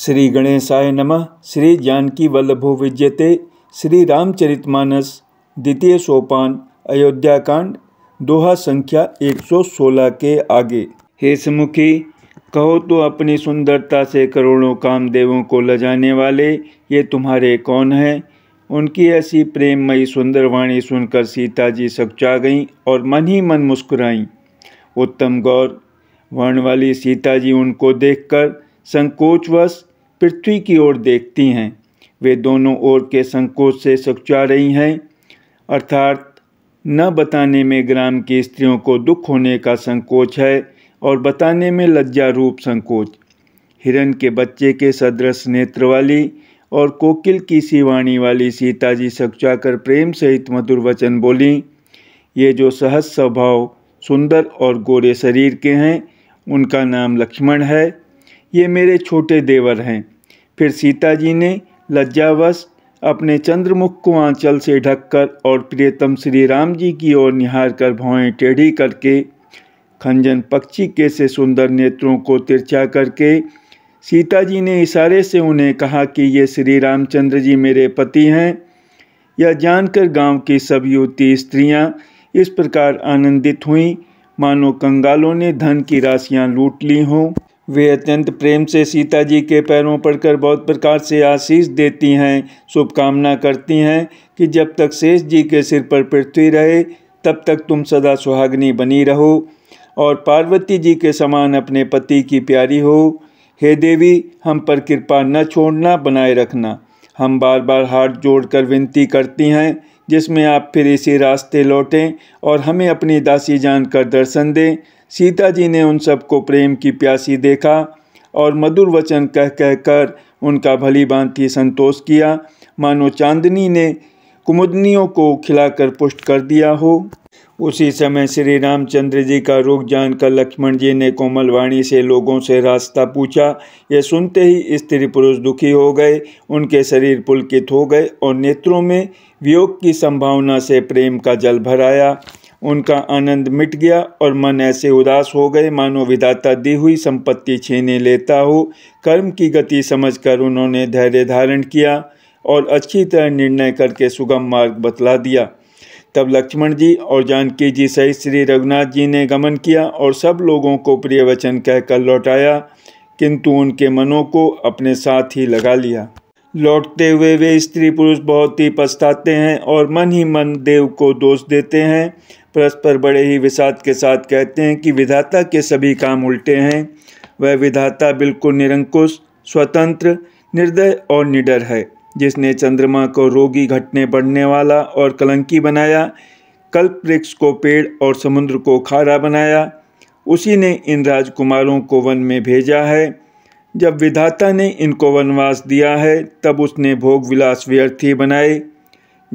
श्री गणेशाय नमः श्री जानकी वल्लभो विजयते श्री रामचरितमानस द्वितीय सोपान अयोध्याकांड दोहा संख्या 116 के आगे हे समुखी कहो तो अपनी सुंदरता से करोड़ों कामदेवों को लजाने वाले ये तुम्हारे कौन हैं उनकी ऐसी प्रेममयी सुंदर वाणी सुनकर सीता जी सकचा गईं और मन ही मन मुस्कुराईं उत्तम गौर वर्ण वाली सीता जी उनको देखकर संकोचवश पृथ्वी की ओर देखती हैं वे दोनों ओर के संकोच से सचा रही हैं अर्थात न बताने में ग्राम की स्त्रियों को दुख होने का संकोच है और बताने में लज्जा रूप संकोच हिरण के बच्चे के सदृश नेत्र वाली और कोकिल की सीवाणी वाली सीता जी कर प्रेम सहित मधुर वचन बोली ये जो सहज स्वभाव सुंदर और गोरे शरीर के हैं उनका नाम लक्ष्मण है ये मेरे छोटे देवर हैं फिर सीता जी ने लज्जावश अपने चंद्रमुख को आंचल से ढककर और प्रियतम श्री राम जी की ओर निहार कर भौएँ टेढ़ी करके खंजन पक्षी के से सुंदर नेत्रों को तिरछा करके सीता जी ने इशारे से उन्हें कहा कि ये श्री रामचंद्र जी मेरे पति हैं यह जानकर गांव की सब युवती स्त्रियां इस प्रकार आनंदित हुईं मानो कंगालों ने धन की राशियां लूट ली हों वे अत्यंत प्रेम से सीता जी के पैरों पड़कर बहुत प्रकार से आशीष देती हैं शुभकामना करती हैं कि जब तक शेष जी के सिर पर पृथ्वी रहे तब तक तुम सदा सुहागनी बनी रहो और पार्वती जी के समान अपने पति की प्यारी हो हे देवी हम पर कृपा न छोड़ना बनाए रखना हम बार बार हाथ जोड़कर विनती करती हैं जिसमें आप फिर इसी रास्ते लौटें और हमें अपनी दासी जान कर दर्शन दें सीता जी ने उन सबको प्रेम की प्यासी देखा और मधुर वचन कह कह कर उनका भली भांति संतोष किया मानो चांदनी ने कुमुदनियों को खिलाकर पुष्ट कर दिया हो उसी समय श्री रामचंद्र जी का रोग जानकर लक्ष्मण जी ने कोमल वाणी से लोगों से रास्ता पूछा यह सुनते ही स्त्री पुरुष दुखी हो गए उनके शरीर पुलकित हो गए और नेत्रों में वियोग की संभावना से प्रेम का जल भराया उनका आनंद मिट गया और मन ऐसे उदास हो गए मानो विधाता दी हुई संपत्ति छीने लेता हो कर्म की गति समझकर उन्होंने धैर्य धारण किया और अच्छी तरह निर्णय करके सुगम मार्ग बतला दिया तब लक्ष्मण जी और जानकी जी सहित श्री रघुनाथ जी ने गमन किया और सब लोगों को प्रिय वचन कहकर लौटाया किंतु उनके मनों को अपने साथ ही लगा लिया लौटते हुए वे स्त्री पुरुष बहुत ही पछताते हैं और मन ही मन देव को दोष देते हैं परस्पर बड़े ही विषाद के साथ कहते हैं कि विधाता के सभी काम उल्टे हैं वह विधाता बिल्कुल निरंकुश स्वतंत्र निर्दय और निडर है जिसने चंद्रमा को रोगी घटने बढ़ने वाला और कलंकी बनाया कल्प वृक्ष को पेड़ और समुद्र को खारा बनाया उसी ने इन राजकुमारों को वन में भेजा है जब विधाता ने इनको वनवास दिया है तब उसने भोग विलास व्यर्थी बनाए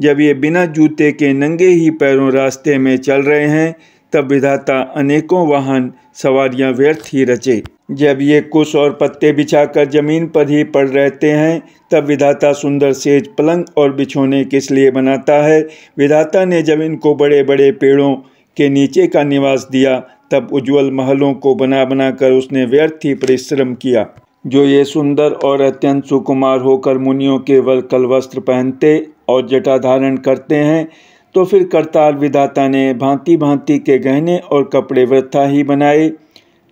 जब ये बिना जूते के नंगे ही पैरों रास्ते में चल रहे हैं तब विधाता अनेकों वाहन सवारियां व्यर्थ ही रचे जब ये कुश और पत्ते बिछाकर जमीन पर ही पड़ रहते हैं तब विधाता सुंदर सेज पलंग और बिछोने किस लिए बनाता है विधाता ने जब इनको बड़े बड़े पेड़ों के नीचे का निवास दिया तब उज्जवल महलों को बना बनाकर उसने व्यर्थ ही परिश्रम किया जो ये सुंदर और अत्यंत सुकुमार होकर मुनियों के वल कल वस्त्र पहनते और जटा धारण करते हैं तो फिर करतार विधाता ने भांति भांति के गहने और कपड़े वृथा ही बनाए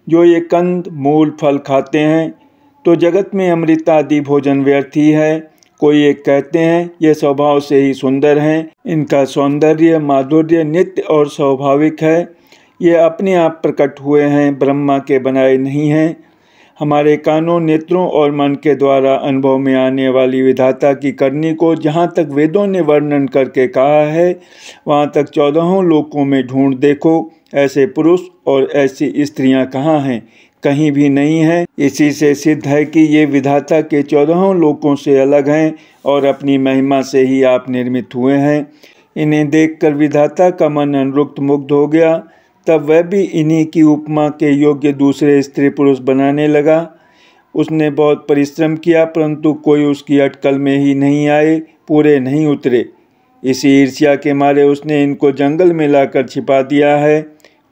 जो ये कंद मूल फल खाते हैं तो जगत में अमृत आदि भोजन व्यर्थ ही है कोई एक कहते हैं ये स्वभाव से ही सुंदर हैं इनका सौंदर्य माधुर्य नित्य और स्वाभाविक है ये अपने आप प्रकट हुए हैं ब्रह्मा के बनाए नहीं हैं हमारे कानों नेत्रों और मन के द्वारा अनुभव में आने वाली विधाता की करनी को जहाँ तक वेदों ने वर्णन करके कहा है वहाँ तक चौदहों लोकों में ढूंढ देखो ऐसे पुरुष और ऐसी स्त्रियाँ कहाँ हैं कहीं भी नहीं है इसी से सिद्ध है कि ये विधाता के चौदहों लोकों से अलग हैं और अपनी महिमा से ही आप निर्मित हुए हैं इन्हें देखकर विधाता का मन अनुरुक्त मुग्ध हो गया तब वह भी इन्हीं की उपमा के योग्य दूसरे स्त्री पुरुष बनाने लगा उसने बहुत परिश्रम किया परंतु कोई उसकी अटकल में ही नहीं आए पूरे नहीं उतरे इसी ईर्ष्या के मारे उसने इनको जंगल में लाकर छिपा दिया है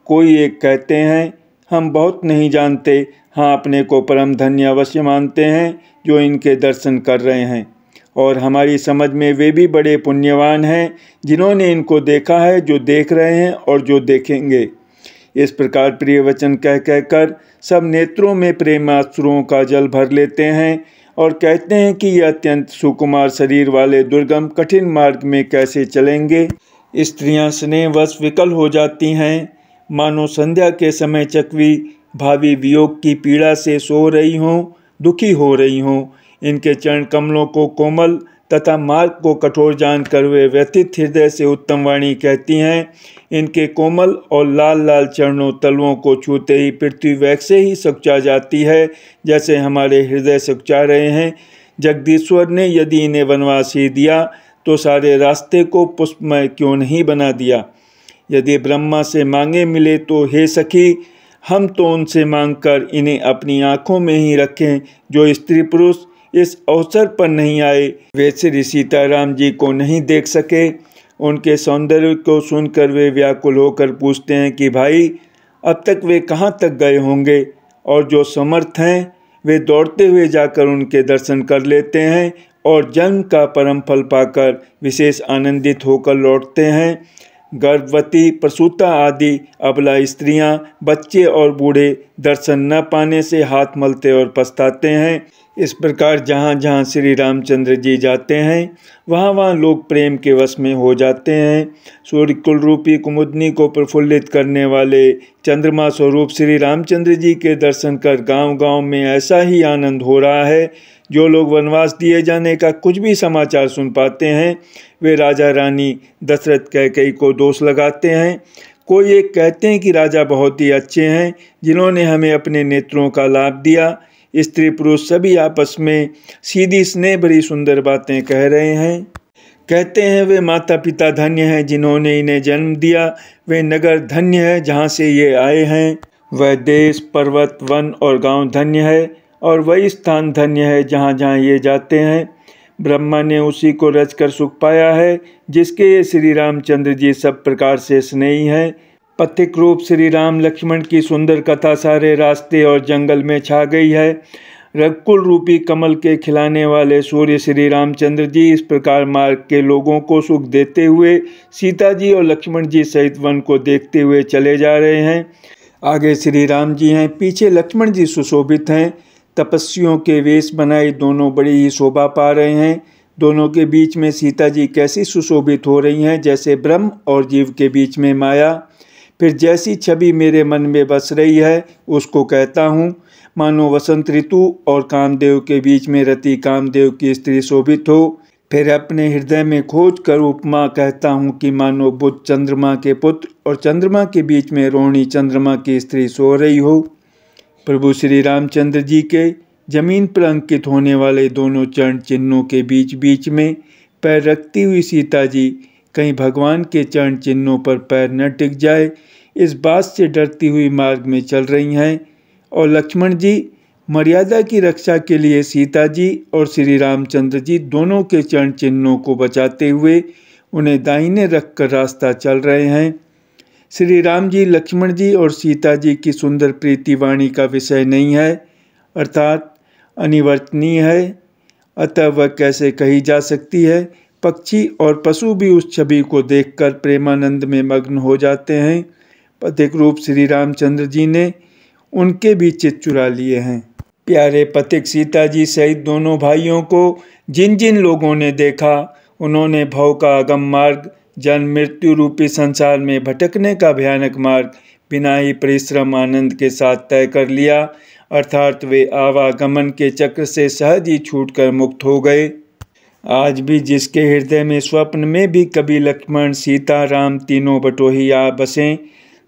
कोई एक कहते हैं हम बहुत नहीं जानते हाँ अपने को परम धन्य अवश्य मानते हैं जो इनके दर्शन कर रहे हैं और हमारी समझ में वे भी बड़े पुण्यवान हैं जिन्होंने इनको देखा है जो देख रहे हैं और जो देखेंगे इस प्रकार प्रिय वचन कह कहकर सब नेत्रों में प्रेमाश्रुओं का जल भर लेते हैं और कहते हैं कि यह अत्यंत सुकुमार शरीर वाले दुर्गम कठिन मार्ग में कैसे चलेंगे स्त्रियां स्नेहवश विकल हो जाती हैं मानो संध्या के समय चकवी भावी वियोग की पीड़ा से सो रही हों दुखी हो रही हों इनके चरण कमलों को कोमल तथा मार्ग को कठोर जानकर वे व्यथित हृदय से उत्तम वाणी कहती हैं इनके कोमल और लाल लाल चरणों तलवों को छूते ही पृथ्वी वैसे ही सुखचा जाती है जैसे हमारे हृदय सुखचा रहे हैं जगदीश्वर ने यदि इन्हें वनवास ही दिया तो सारे रास्ते को पुष्पमय क्यों नहीं बना दिया यदि ब्रह्मा से मांगे मिले तो हे सखी हम तो उनसे मांगकर इन्हें अपनी आँखों में ही रखें जो स्त्री पुरुष इस अवसर पर नहीं आए वे श्री सीताराम जी को नहीं देख सके उनके सौंदर्य को सुनकर वे व्याकुल होकर पूछते हैं कि भाई अब तक वे कहाँ तक गए होंगे और जो समर्थ हैं वे दौड़ते हुए जाकर उनके दर्शन कर लेते हैं और जन्म का परम फल पाकर विशेष आनंदित होकर लौटते हैं गर्भवती प्रसूता आदि अबला स्त्रियां, बच्चे और बूढ़े दर्शन न पाने से हाथ मलते और पछताते हैं इस प्रकार जहाँ जहाँ श्री रामचंद्र जी जाते हैं वहाँ वहाँ लोग प्रेम के वश में हो जाते हैं कुल रूपी कुमुदनी को प्रफुल्लित करने वाले चंद्रमा स्वरूप श्री रामचंद्र जी के दर्शन कर गांव-गांव में ऐसा ही आनंद हो रहा है जो लोग वनवास दिए जाने का कुछ भी समाचार सुन पाते हैं वे राजा रानी दशरथ कह कई को दोष लगाते हैं कोई एक कहते हैं कि राजा बहुत ही अच्छे हैं जिन्होंने हमें अपने नेत्रों का लाभ दिया स्त्री पुरुष सभी आपस में सीधी स्नेह बड़ी सुंदर बातें कह रहे हैं कहते हैं वे माता पिता धन्य हैं जिन्होंने इन्हें जन्म दिया वे नगर धन्य है जहाँ से ये आए हैं वह देश पर्वत वन और गांव धन्य है और वही स्थान धन्य है जहाँ जहाँ ये जाते हैं ब्रह्मा ने उसी को रचकर सुख पाया है जिसके श्री रामचंद्र जी सब प्रकार से स्नेही हैं पथिक रूप श्री राम लक्ष्मण की सुंदर कथा सारे रास्ते और जंगल में छा गई है रघुकुल रूपी कमल के खिलाने वाले सूर्य श्री रामचंद्र जी इस प्रकार मार्ग के लोगों को सुख देते हुए सीता जी और लक्ष्मण जी सहित वन को देखते हुए चले जा रहे हैं आगे श्री राम जी हैं पीछे लक्ष्मण जी सुशोभित हैं तपस्वियों के वेश बनाए दोनों बड़ी ही शोभा पा रहे हैं दोनों के बीच में सीता जी कैसी सुशोभित हो रही हैं जैसे ब्रह्म और जीव के बीच में माया फिर जैसी छवि मेरे मन में बस रही है उसको कहता हूँ मानो वसंत ऋतु और कामदेव के बीच में रति कामदेव की स्त्री शोभित हो फिर अपने हृदय में खोज कर उपमा कहता हूँ कि मानो बुद्ध चंद्रमा के पुत्र और चंद्रमा के बीच में रोहिणी चंद्रमा की स्त्री सो रही हो प्रभु श्री रामचंद्र जी के जमीन पर अंकित होने वाले दोनों चरण चिन्हों के बीच बीच में पैर रखती हुई सीता जी कहीं भगवान के चरण चिन्हों पर पैर न टिक जाए इस बात से डरती हुई मार्ग में चल रही हैं और लक्ष्मण जी मर्यादा की रक्षा के लिए सीता जी और श्री रामचंद्र जी दोनों के चरण चिन्हों को बचाते हुए उन्हें दाहिने रखकर रास्ता चल रहे हैं श्री राम जी लक्ष्मण जी और सीता जी की सुंदर प्रीति वाणी का विषय नहीं है अर्थात अनिवर्तनीय है अतः वह कैसे कही जा सकती है पक्षी और पशु भी उस छवि को देखकर प्रेमानंद में मग्न हो जाते हैं पथिक रूप श्री रामचंद्र जी ने उनके भी चित चुरा लिए हैं प्यारे पथिक सीता जी सहित दोनों भाइयों को जिन जिन लोगों ने देखा उन्होंने भव का आगम मार्ग जन मृत्यु रूपी संसार में भटकने का भयानक मार्ग बिना ही परिश्रम आनंद के साथ तय कर लिया अर्थात वे आवागमन के चक्र से सहज ही छूट कर मुक्त हो गए आज भी जिसके हृदय में स्वप्न में भी कभी लक्ष्मण सीता राम तीनों बटोही आ बसें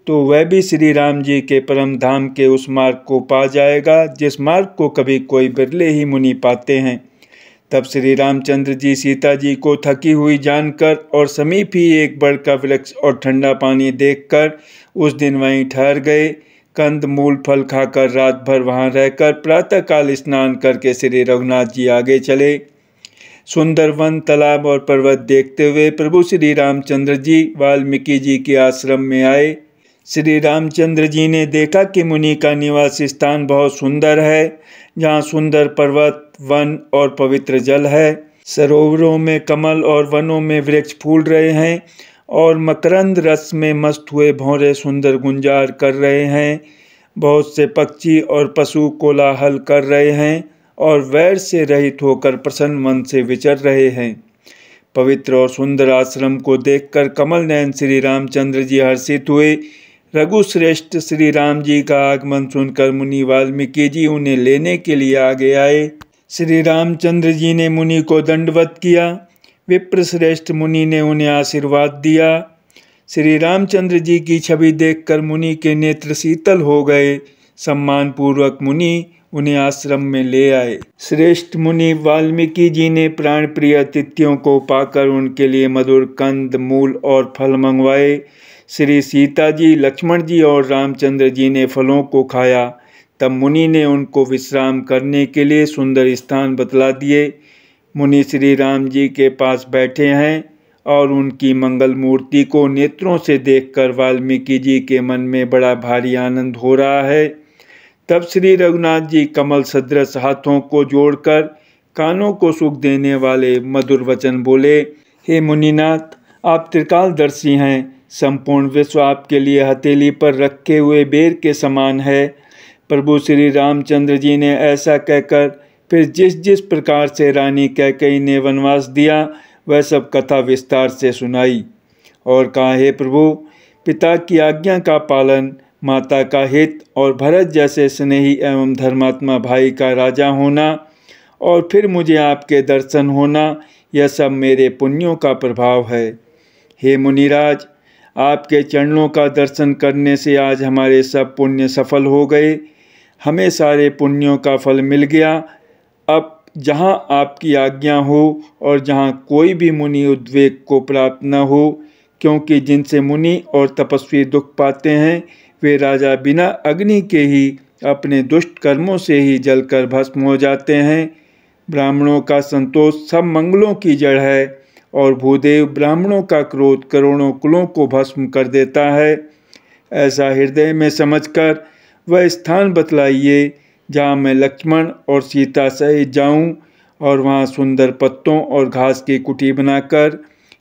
तो वह भी श्री राम जी के परम धाम के उस मार्ग को पा जाएगा जिस मार्ग को कभी कोई बिरले ही मुनि पाते हैं तब श्री रामचंद्र जी सीता जी को थकी हुई जानकर और समीप ही एक बड़ का वृक्ष और ठंडा पानी देखकर उस दिन वहीं ठहर गए कंद मूल फल खाकर रात भर वहाँ रहकर प्रातःकाल स्नान करके श्री रघुनाथ जी आगे चले सुंदर वन तालाब और पर्वत देखते हुए प्रभु श्री रामचंद्र जी वाल्मीकि जी के आश्रम में आए श्री रामचंद्र जी ने देखा कि मुनि का निवास स्थान बहुत सुंदर है जहाँ सुंदर पर्वत वन और पवित्र जल है सरोवरों में कमल और वनों में वृक्ष फूल रहे हैं और मकरंद रस में मस्त हुए भौरे सुंदर गुंजार कर रहे हैं बहुत से पक्षी और पशु कोलाहल कर रहे हैं और वैर से रहित होकर प्रसन्न मन से विचर रहे हैं पवित्र और सुंदर आश्रम को देखकर कमल नयन श्री रामचंद्र जी हर्षित हुए रघुश्रेष्ठ श्री राम जी का आगमन सुनकर मुनि वाल्मीकि जी उन्हें लेने के लिए आगे आए श्री रामचंद्र जी ने मुनि को दंडवत किया विप्र श्रेष्ठ मुनि ने उन्हें आशीर्वाद दिया श्री रामचंद्र जी की छवि देखकर मुनि के नेत्र शीतल हो गए सम्मानपूर्वक मुनि उन्हें आश्रम में ले आए श्रेष्ठ मुनि वाल्मीकि जी ने प्राण प्रिय अतिथियों को पाकर उनके लिए मधुर कंद मूल और फल मंगवाए श्री सीता जी लक्ष्मण जी और रामचंद्र जी ने फलों को खाया तब मुनि ने उनको विश्राम करने के लिए सुंदर स्थान बतला दिए मुनि श्री राम जी के पास बैठे हैं और उनकी मंगल मूर्ति को नेत्रों से देखकर वाल्मीकि जी के मन में बड़ा भारी आनंद हो रहा है तब श्री रघुनाथ जी कमल सदृश हाथों को जोड़कर कानों को सुख देने वाले मधुर वचन बोले हे मुनिनाथ आप त्रिकालदर्शी हैं संपूर्ण विश्व आपके लिए हथेली पर रखे हुए बेर के समान है प्रभु श्री रामचंद्र जी ने ऐसा कहकर फिर जिस जिस प्रकार से रानी कैकई ने वनवास दिया वह सब कथा विस्तार से सुनाई और कहा हे प्रभु पिता की आज्ञा का पालन माता का हित और भरत जैसे स्नेही एवं धर्मात्मा भाई का राजा होना और फिर मुझे आपके दर्शन होना यह सब मेरे पुण्यों का प्रभाव है हे मुनिराज आपके चरणों का दर्शन करने से आज हमारे सब पुण्य सफल हो गए हमें सारे पुण्यों का फल मिल गया अब जहाँ आपकी आज्ञा हो और जहाँ कोई भी मुनि उद्वेग को प्राप्त न हो क्योंकि जिनसे मुनि और तपस्वी दुख पाते हैं वे राजा बिना अग्नि के ही अपने दुष्ट कर्मों से ही जलकर भस्म हो जाते हैं ब्राह्मणों का संतोष सब मंगलों की जड़ है और भूदेव ब्राह्मणों का क्रोध करोड़ों कुलों को भस्म कर देता है ऐसा हृदय में समझकर वह स्थान बतलाइए जहाँ मैं लक्ष्मण और सीता सहित जाऊँ और वहाँ सुंदर पत्तों और घास की कुटी बनाकर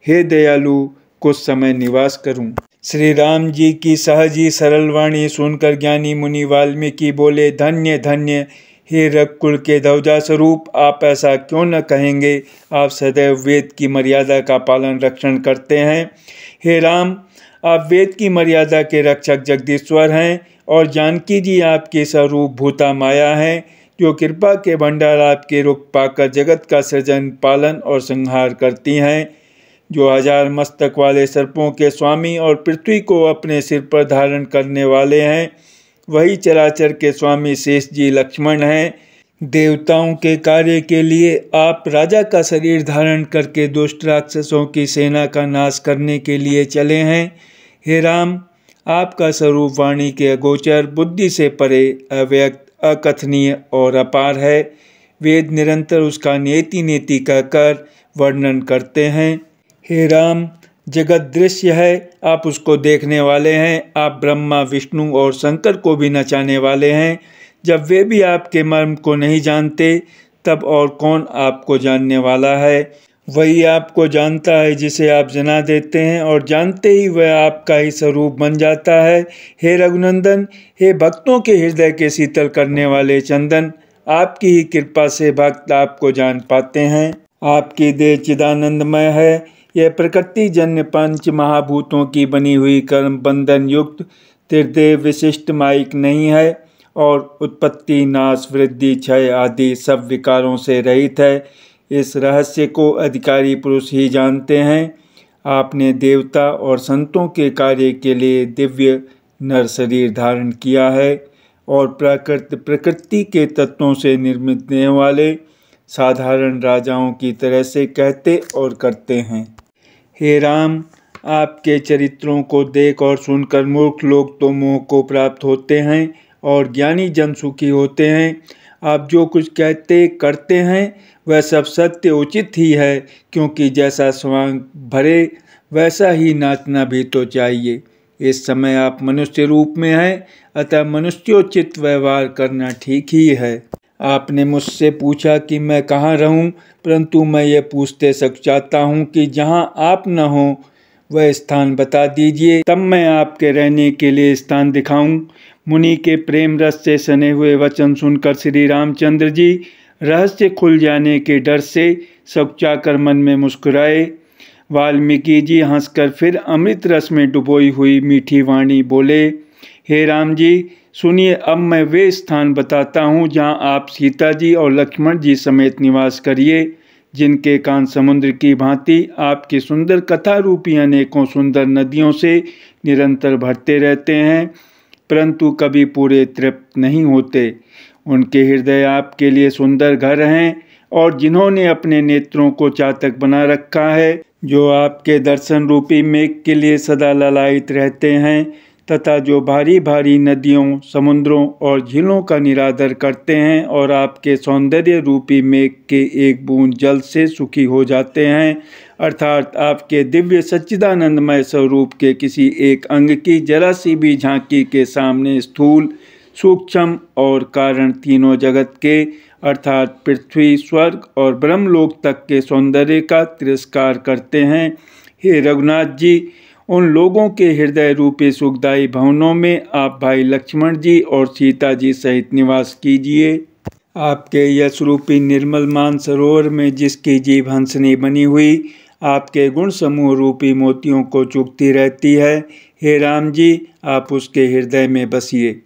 हे दयालु कुछ समय निवास करूँ श्री राम जी की सहजी सरल वाणी सुनकर ज्ञानी मुनि वाल्मीकि बोले धन्य धन्य हे रकुल के ध्वजा स्वरूप आप ऐसा क्यों न कहेंगे आप सदैव वेद की मर्यादा का पालन रक्षण करते हैं हे राम आप वेद की मर्यादा के रक्षक जगदीश्वर हैं और जानकी जी आपकी स्वरूप भूता माया हैं जो कृपा के भंडार आपके रुख पाकर जगत का सृजन पालन और संहार करती हैं जो हजार मस्तक वाले सर्पों के स्वामी और पृथ्वी को अपने सिर पर धारण करने वाले हैं वही चराचर के स्वामी शेष जी लक्ष्मण हैं देवताओं के कार्य के लिए आप राजा का शरीर धारण करके दुष्ट राक्षसों की सेना का नाश करने के लिए चले हैं हे राम आपका स्वरूप वाणी के अगोचर बुद्धि से परे अव्यक्त अकथनीय और अपार है वेद निरंतर उसका नेति नेति कहकर वर्णन करते हैं हे राम जगत दृश्य है आप उसको देखने वाले हैं आप ब्रह्मा विष्णु और शंकर को भी नचाने वाले हैं जब वे भी आपके मर्म को नहीं जानते तब और कौन आपको जानने वाला है वही आपको जानता है जिसे आप जना देते हैं और जानते ही वह आपका ही स्वरूप बन जाता है हे रघुनंदन हे भक्तों के हृदय के शीतल करने वाले चंदन आपकी ही कृपा से भक्त आपको जान पाते हैं आपकी देह चिदानंदमय है यह प्रकृति जन्य पंच महाभूतों की बनी हुई कर्म बंधन युक्त त्रिदेव विशिष्ट माइक नहीं है और उत्पत्ति नाश वृद्धि क्षय आदि सब विकारों से रहित है इस रहस्य को अधिकारी पुरुष ही जानते हैं आपने देवता और संतों के कार्य के लिए दिव्य नर शरीर धारण किया है और प्राकृत प्रकृति के तत्वों से निर्मित होने वाले साधारण राजाओं की तरह से कहते और करते हैं हे राम आपके चरित्रों को देख और सुनकर मूर्ख लोग तो मोह को प्राप्त होते हैं और ज्ञानी जन सुखी होते हैं आप जो कुछ कहते करते हैं वह सब सत्य उचित ही है क्योंकि जैसा स्वांग भरे वैसा ही नाचना भी तो चाहिए इस समय आप मनुष्य रूप में हैं अतः मनुष्योचित व्यवहार करना ठीक ही है आपने मुझसे पूछा कि मैं कहाँ रहूँ परंतु मैं ये पूछते सक चाहता हूँ कि जहाँ आप न हों वह स्थान बता दीजिए तब मैं आपके रहने के लिए स्थान दिखाऊं मुनि के प्रेम रस से सने हुए वचन सुनकर श्री रामचंद्र जी रहस्य खुल जाने के डर से कर मन में मुस्कुराए वाल्मीकि जी हंसकर फिर अमृत रस में डुबोई हुई मीठी वाणी बोले हे राम जी सुनिए अब मैं वे स्थान बताता हूँ जहाँ आप सीता जी और लक्ष्मण जी समेत निवास करिए जिनके कान समुद्र की भांति आपकी सुंदर कथा रूपी अनेकों सुंदर नदियों से निरंतर भरते रहते हैं परंतु कभी पूरे तृप्त नहीं होते उनके हृदय आपके लिए सुंदर घर हैं और जिन्होंने अपने नेत्रों को चातक बना रखा है जो आपके दर्शन रूपी मेघ के लिए सदा ललायित रहते हैं तथा जो भारी भारी नदियों समुद्रों और झीलों का निरादर करते हैं और आपके सौंदर्य रूपी मेघ के एक बूंद जल से सुखी हो जाते हैं अर्थात आपके दिव्य सच्चिदानंदमय स्वरूप के किसी एक अंग की जरा सी भी झांकी के सामने स्थूल सूक्ष्म और कारण तीनों जगत के अर्थात पृथ्वी स्वर्ग और ब्रह्मलोक तक के सौंदर्य का तिरस्कार करते हैं हे रघुनाथ जी उन लोगों के हृदय रूपी सुखदायी भवनों में आप भाई लक्ष्मण जी और सीता जी सहित निवास कीजिए आपके यश रूपी निर्मल मानसरोवर में जिसकी जीव हंसनी बनी हुई आपके गुण समूह रूपी मोतियों को चुगती रहती है हे राम जी आप उसके हृदय में बसिए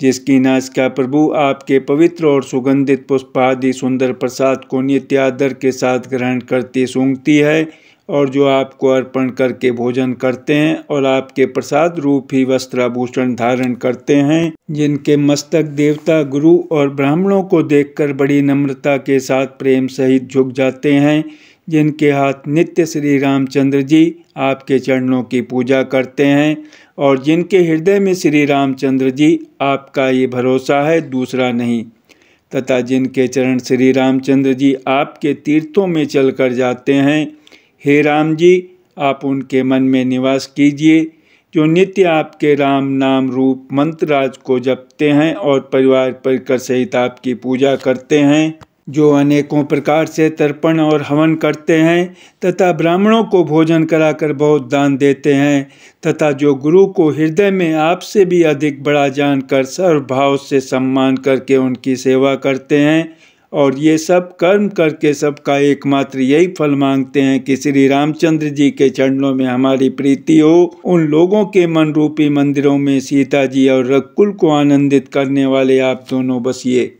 जिसकी नाचिका प्रभु आपके पवित्र और सुगंधित पुष्प आदि सुंदर प्रसाद को नित्यादर के साथ ग्रहण करती सूंघती है और जो आपको अर्पण करके भोजन करते हैं और आपके प्रसाद रूप ही वस्त्राभूषण धारण करते हैं जिनके मस्तक देवता गुरु और ब्राह्मणों को देखकर बड़ी नम्रता के साथ प्रेम सहित झुक जाते हैं जिनके हाथ नित्य श्री रामचंद्र जी आपके चरणों की पूजा करते हैं और जिनके हृदय में श्री रामचंद्र जी आपका ये भरोसा है दूसरा नहीं तथा जिनके चरण श्री रामचंद्र जी आपके तीर्थों में चल कर जाते हैं हे राम जी आप उनके मन में निवास कीजिए जो नित्य आपके राम नाम रूप मंत्रराज को जपते हैं और परिवार परिकर सहित आपकी पूजा करते हैं जो अनेकों प्रकार से तर्पण और हवन करते हैं तथा ब्राह्मणों को भोजन कराकर बहुत दान देते हैं तथा जो गुरु को हृदय में आपसे भी अधिक बड़ा जानकर सर्वभाव से सम्मान करके उनकी सेवा करते हैं और ये सब कर्म करके सबका एकमात्र यही फल मांगते हैं कि श्री रामचंद्र जी के चरणों में हमारी प्रीति हो उन लोगों के मन रूपी मंदिरों में सीता जी और रकुल को आनंदित करने वाले आप दोनों बसिए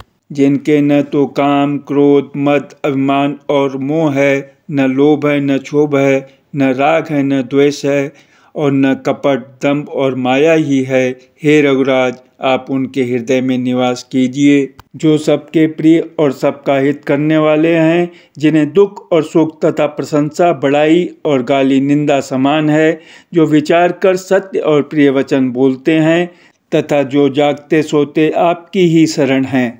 जिनके न तो काम क्रोध मत अभिमान और मोह है न लोभ है न क्षोभ है न राग है न द्वेष है और न कपट दम्भ और माया ही है हे रघुराज आप उनके हृदय में निवास कीजिए जो सबके प्रिय और सबका हित करने वाले हैं जिन्हें दुख और सुख तथा प्रशंसा बढ़ाई और गाली निंदा समान है जो विचार कर सत्य और प्रिय वचन बोलते हैं तथा जो जागते सोते आपकी ही शरण हैं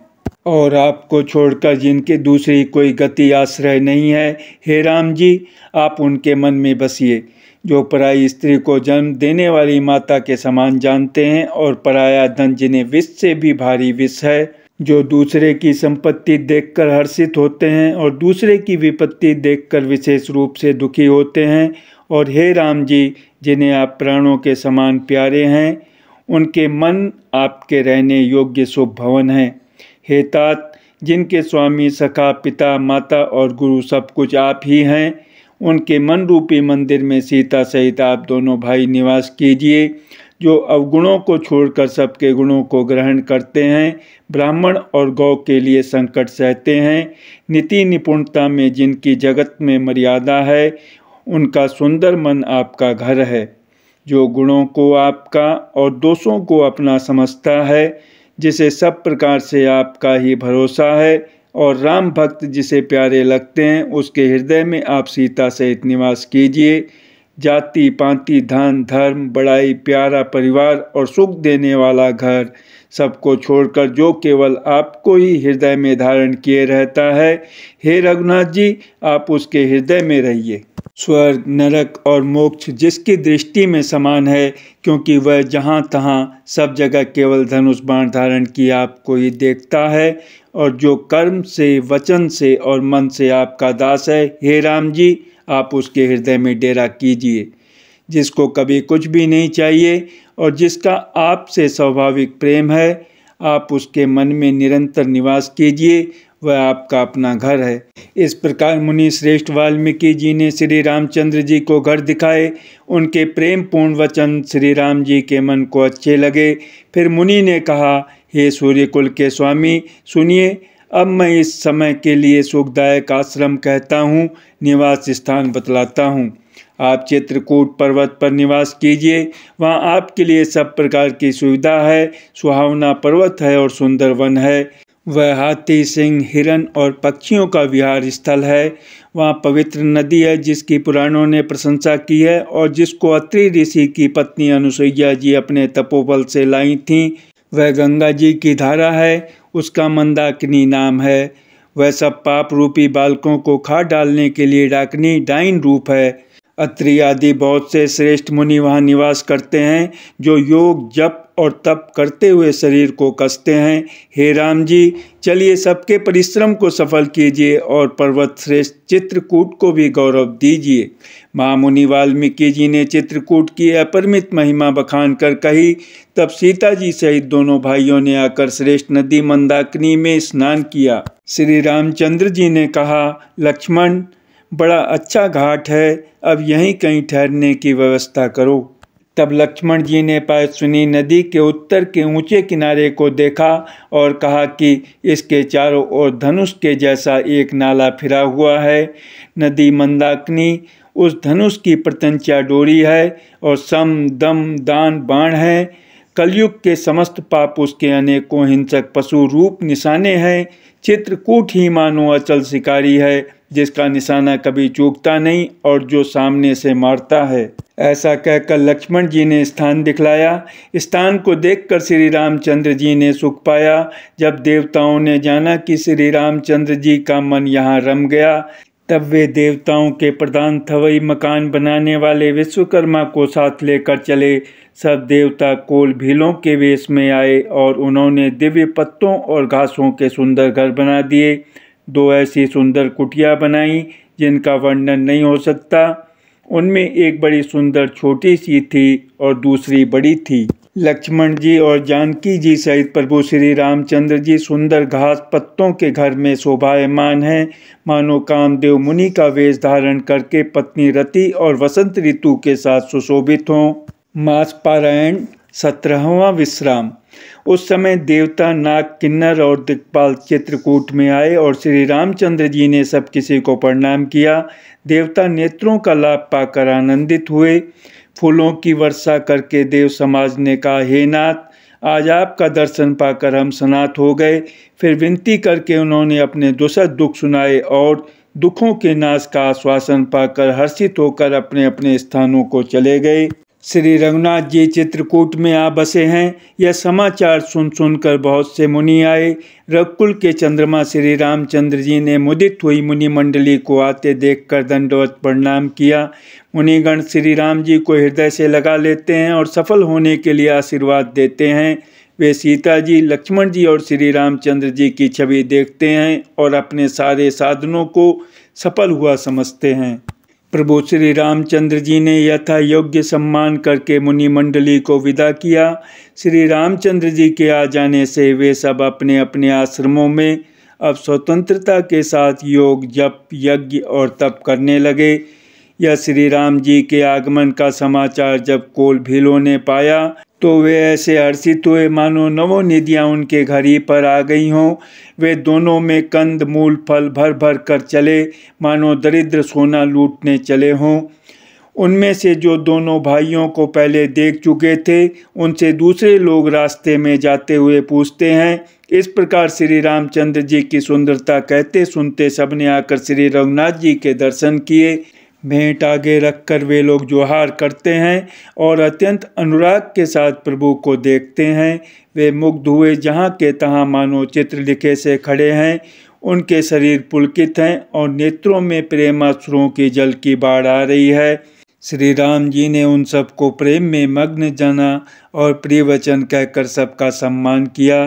और आपको छोड़कर जिनके दूसरी कोई गति आश्रय नहीं है हे राम जी आप उनके मन में बसिए जो पराई स्त्री को जन्म देने वाली माता के समान जानते हैं और पराया धन जिन्हें विष से भी भारी विष है जो दूसरे की संपत्ति देखकर हर्षित होते हैं और दूसरे की विपत्ति देखकर विशेष रूप से दुखी होते हैं और हे राम जी जिन्हें आप प्राणों के समान प्यारे हैं उनके मन आपके रहने योग्य शुभ भवन हैं हे तात जिनके स्वामी सखा पिता माता और गुरु सब कुछ आप ही हैं उनके मन रूपी मंदिर में सीता सहित आप दोनों भाई निवास कीजिए जो अवगुणों को छोड़कर सबके गुणों को ग्रहण करते हैं ब्राह्मण और गौ के लिए संकट सहते हैं नीति निपुणता में जिनकी जगत में मर्यादा है उनका सुंदर मन आपका घर है जो गुणों को आपका और दोषों को अपना समझता है जिसे सब प्रकार से आपका ही भरोसा है और राम भक्त जिसे प्यारे लगते हैं उसके हृदय में आप सीता सहित निवास कीजिए जाति पांति धन धर्म बड़ाई प्यारा परिवार और सुख देने वाला घर सबको छोड़कर जो केवल आपको ही हृदय में धारण किए रहता है हे रघुनाथ जी आप उसके हृदय में रहिए स्वर्ग नरक और मोक्ष जिसकी दृष्टि में समान है क्योंकि वह जहाँ तहाँ सब जगह केवल धनुष बाण धारण की आपको ये देखता है और जो कर्म से वचन से और मन से आपका दास है हे राम जी आप उसके हृदय में डेरा कीजिए जिसको कभी कुछ भी नहीं चाहिए और जिसका आपसे स्वाभाविक प्रेम है आप उसके मन में निरंतर निवास कीजिए वह आपका अपना घर है इस प्रकार मुनि श्रेष्ठ वाल्मीकि जी ने श्री रामचंद्र जी को घर दिखाए उनके प्रेम पूर्ण वचन श्री राम जी के मन को अच्छे लगे फिर मुनि ने कहा हे कुल के स्वामी सुनिए अब मैं इस समय के लिए सुखदायक आश्रम कहता हूँ निवास स्थान बतलाता हूँ आप चित्रकूट पर्वत पर निवास कीजिए वहाँ आपके लिए सब प्रकार की सुविधा है सुहावना पर्वत है और सुंदर वन है वह हाथी सिंह हिरण और पक्षियों का विहार स्थल है वहाँ पवित्र नदी है जिसकी पुराणों ने प्रशंसा की है और जिसको अत्रि ऋषि की पत्नी अनुसुईया जी अपने तपोबल से लाई थीं वह गंगा जी की धारा है उसका मंदाकिनी नाम है वह सब पाप रूपी बालकों को खा डालने के लिए डाकनी डाइन रूप है अत्रि आदि बहुत से श्रेष्ठ मुनि वहाँ निवास करते हैं जो योग जप और तप करते हुए शरीर को कसते हैं हे राम जी चलिए सबके परिश्रम को सफल कीजिए और पर्वत श्रेष्ठ चित्रकूट को भी गौरव दीजिए मुनि वाल्मीकि जी ने चित्रकूट की अपरिमित महिमा बखान कर कही तब सीता जी सहित दोनों भाइयों ने आकर श्रेष्ठ नदी मंदाकिनी में स्नान किया श्री रामचंद्र जी ने कहा लक्ष्मण बड़ा अच्छा घाट है अब यहीं कहीं ठहरने की व्यवस्था करो तब लक्ष्मण जी ने पायस्विनी नदी के उत्तर के ऊंचे किनारे को देखा और कहा कि इसके चारों ओर धनुष के जैसा एक नाला फिरा हुआ है नदी मंदाकिनी उस धनुष की प्रत्यंचा डोरी है और सम दम दान बाण है कलयुग के समस्त पाप उसके अनेकों हिंसक पशु रूप निशाने हैं चित्रकूट ही मानो अचल शिकारी है जिसका निशाना कभी चूकता नहीं और जो सामने से मारता है ऐसा कहकर लक्ष्मण जी ने स्थान दिखलाया स्थान को देखकर श्री रामचंद्र जी ने सुख पाया जब देवताओं ने जाना कि श्री रामचंद्र जी का मन यहाँ रम गया तब वे देवताओं के प्रधान थवई मकान बनाने वाले विश्वकर्मा को साथ लेकर चले सब देवता कोल भीलों के वेश में आए और उन्होंने दिव्य पत्तों और घासों के सुंदर घर बना दिए दो ऐसी सुंदर कुटिया बनाई जिनका वर्णन नहीं हो सकता उनमें एक बड़ी सुंदर छोटी सी थी और दूसरी बड़ी थी लक्ष्मण जी और जानकी जी सहित प्रभु श्री रामचंद्र जी सुंदर घास पत्तों के घर में शोभायमान हैं मानो कामदेव मुनि का वेश धारण करके पत्नी रति और वसंत ऋतु के साथ सुशोभित हों मास पारायण सत्रहवा विश्राम उस समय देवता नाग किन्नर और दिक्पाल चित्रकूट में आए और श्री रामचंद्र जी ने सब किसी को प्रणाम किया देवता नेत्रों का लाभ पाकर आनंदित हुए फूलों की वर्षा करके देव समाज ने कहा हे नाथ आज आपका दर्शन पाकर हम सनात हो गए फिर विनती करके उन्होंने अपने दुसर दुख सुनाए और दुखों के नाश का आश्वासन पाकर हर्षित होकर अपने अपने स्थानों को चले गए श्री रघुनाथ जी चित्रकूट में आ बसे हैं यह समाचार सुन सुनकर बहुत से मुनि आए रघुकुल के चंद्रमा श्री रामचंद्र जी ने मुदित हुई मुनि मंडली को आते देखकर दंडवत प्रणाम किया मुनिगण श्री राम जी को हृदय से लगा लेते हैं और सफल होने के लिए आशीर्वाद देते हैं वे सीता जी लक्ष्मण जी और श्री रामचंद्र जी की छवि देखते हैं और अपने सारे साधनों को सफल हुआ समझते हैं प्रभु श्री रामचंद्र जी ने यथा योग्य सम्मान करके मुनि मंडली को विदा किया श्री रामचंद्र जी के आ जाने से वे सब अपने अपने आश्रमों में अब स्वतंत्रता के साथ योग जप यज्ञ और तप करने लगे यह श्री राम जी के आगमन का समाचार जब कोल भीलों ने पाया तो वे ऐसे हर्षित हुए मानो नवो निधियाँ उनके घर ही पर आ गई हों वे दोनों में कंद मूल फल भर भर कर चले मानो दरिद्र सोना लूटने चले हों उनमें से जो दोनों भाइयों को पहले देख चुके थे उनसे दूसरे लोग रास्ते में जाते हुए पूछते हैं इस प्रकार श्री रामचंद्र जी की सुंदरता कहते सुनते सबने आकर श्री रघुनाथ जी के दर्शन किए भेंट आगे रखकर वे लोग जोहार करते हैं और अत्यंत अनुराग के साथ प्रभु को देखते हैं वे मुग्ध हुए जहाँ के तहाँ मानो चित्र लिखे से खड़े हैं उनके शरीर पुलकित हैं और नेत्रों में प्रेमाश्रुओं की जल की बाढ़ आ रही है श्री राम जी ने उन सबको प्रेम में मग्न जाना और प्रिय वचन कहकर सबका सम्मान किया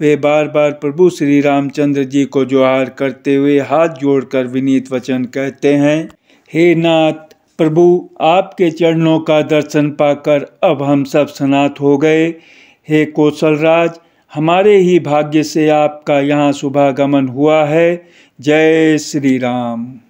वे बार बार प्रभु श्री रामचंद्र जी को जोहार करते हुए हाथ जोड़कर विनीत वचन कहते हैं हे नाथ प्रभु आपके चरणों का दर्शन पाकर अब हम सब सनात हो गए हे कौशलराज हमारे ही भाग्य से आपका यहाँ शुभागमन हुआ है जय श्री राम